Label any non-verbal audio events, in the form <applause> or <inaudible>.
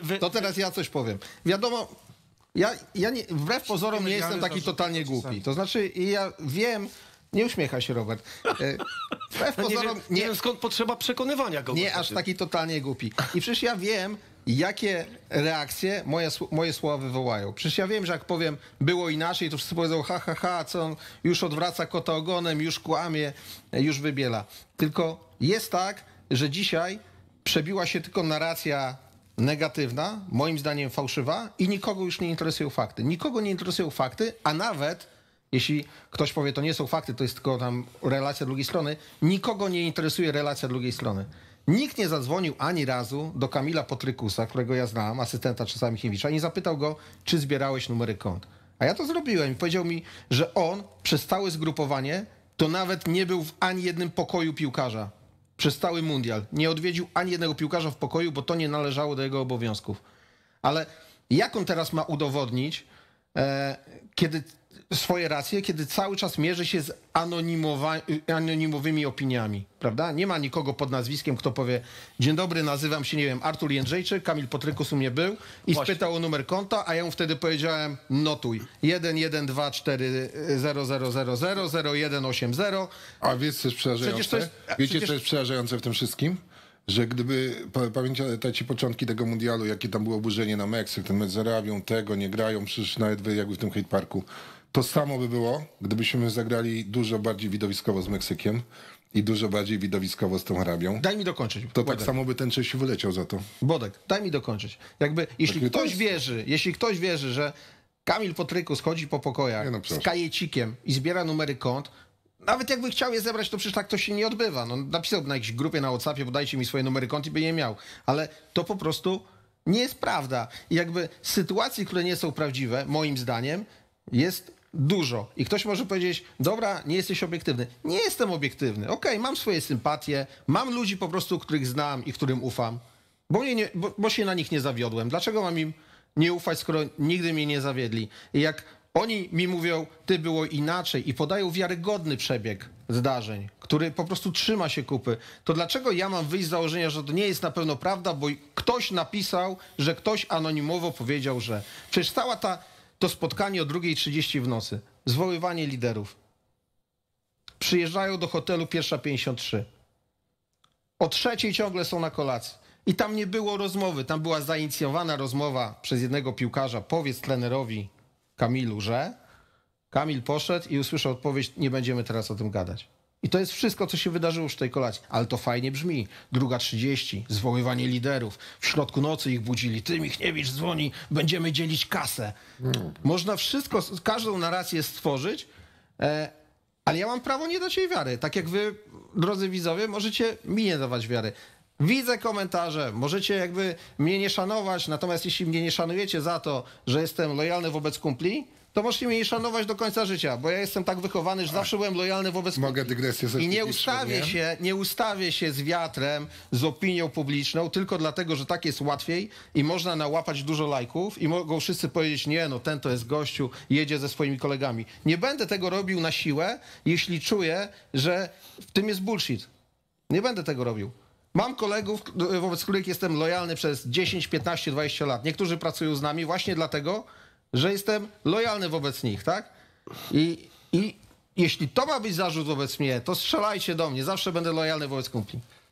Wy... To teraz ja coś powiem. Wiadomo, ja, ja nie, wbrew pozorom nie jestem taki totalnie głupi. To znaczy, ja wiem, nie uśmiecha się Robert. E, wbrew <laughs> pozorom. nie, nie wiem skąd potrzeba przekonywania go. Nie aż taki totalnie głupi. I przecież ja wiem, jakie reakcje moje, moje słowa wywołają. Przecież ja wiem, że jak powiem było inaczej, to wszyscy powiedzą ha, ha, ha, co on już odwraca kota ogonem, już kłamie, już wybiela. Tylko jest tak, że dzisiaj przebiła się tylko narracja negatywna, moim zdaniem fałszywa i nikogo już nie interesują fakty. Nikogo nie interesują fakty, a nawet jeśli ktoś powie, to nie są fakty, to jest tylko tam relacja drugiej strony, nikogo nie interesuje relacja drugiej strony. Nikt nie zadzwonił ani razu do Kamila Potrykusa, którego ja znam, asystenta czasami Chiewicza, i nie zapytał go, czy zbierałeś numery kont. A ja to zrobiłem i powiedział mi, że on przez całe zgrupowanie to nawet nie był w ani jednym pokoju piłkarza przez cały mundial. Nie odwiedził ani jednego piłkarza w pokoju, bo to nie należało do jego obowiązków. Ale jak on teraz ma udowodnić, e, kiedy swoje racje, kiedy cały czas mierzy się z anonimowymi opiniami, prawda? Nie ma nikogo pod nazwiskiem, kto powie, dzień dobry, nazywam się, nie wiem, Artur Jędrzejczyk, Kamil Potrykus u mnie był i Właśnie. spytał o numer konta, a ja mu wtedy powiedziałem, notuj, 1124000000180. A wiesz, co jest przerażające? Przecież to jest, Wiecie, przecież... co jest przerażające w tym wszystkim? że gdyby, pamiętacie początki tego mundialu, jakie tam było burzenie na Meksyk, ten mecz tego, nie grają, przecież nawet jakby w tym hate parku. To samo by było, gdybyśmy zagrali dużo bardziej widowiskowo z Meksykiem i dużo bardziej widowiskowo z tą Arabią. Daj mi dokończyć. To Bodek. tak samo by ten Czesiu wyleciał za to. Bodek, daj mi dokończyć. Jakby, tak jeśli tak ktoś jest... wierzy, jeśli ktoś wierzy, że Kamil Potryku schodzi po pokojach no, z kajecikiem i zbiera numery kont, nawet jakby chciał je zebrać, to przecież tak to się nie odbywa. No, napisał na jakiejś grupie na WhatsAppie, podajcie mi swoje numery kont i by je miał. Ale to po prostu nie jest prawda. I jakby sytuacje, które nie są prawdziwe, moim zdaniem, jest dużo. I ktoś może powiedzieć, dobra, nie jesteś obiektywny. Nie jestem obiektywny. Okej, okay, mam swoje sympatie, mam ludzi po prostu, których znam i którym ufam, bo, nie, bo, bo się na nich nie zawiodłem. Dlaczego mam im nie ufać, skoro nigdy mnie nie zawiedli? I jak oni mi mówią, ty było inaczej i podają wiarygodny przebieg zdarzeń, który po prostu trzyma się kupy, to dlaczego ja mam wyjść z założenia, że to nie jest na pewno prawda, bo ktoś napisał, że ktoś anonimowo powiedział, że. Przecież cała ta to spotkanie o 2.30 w nocy, zwoływanie liderów. Przyjeżdżają do hotelu pierwsza O trzeciej ciągle są na kolacji. I tam nie było rozmowy, tam była zainicjowana rozmowa przez jednego piłkarza. Powiedz trenerowi Kamilu, że Kamil poszedł i usłyszał odpowiedź: Nie będziemy teraz o tym gadać. I to jest wszystko, co się wydarzyło przy tej kolacji. Ale to fajnie brzmi. Druga 30, zwoływanie liderów. W środku nocy ich budzili. Ty Michniewicz dzwoni, będziemy dzielić kasę. Można wszystko, każdą narrację stworzyć, e, ale ja mam prawo nie dać jej wiary. Tak jak wy, drodzy widzowie, możecie mi nie dawać wiary. Widzę komentarze, możecie jakby mnie nie szanować, natomiast jeśli mnie nie szanujecie za to, że jestem lojalny wobec kumpli, to możecie mnie szanować do końca życia, bo ja jestem tak wychowany, że zawsze byłem lojalny wobec Mogę dygresję I nie ustawię, nie? Się, nie ustawię się z wiatrem, z opinią publiczną, tylko dlatego, że tak jest łatwiej i można nałapać dużo lajków i mogą wszyscy powiedzieć, nie no, ten to jest gościu, jedzie ze swoimi kolegami. Nie będę tego robił na siłę, jeśli czuję, że w tym jest bullshit. Nie będę tego robił. Mam kolegów, wobec których jestem lojalny przez 10, 15, 20 lat. Niektórzy pracują z nami właśnie dlatego, że jestem lojalny wobec nich, tak? I, i jeśli to ma być zarzut wobec mnie, to strzelajcie do mnie, zawsze będę lojalny wobec kumpli.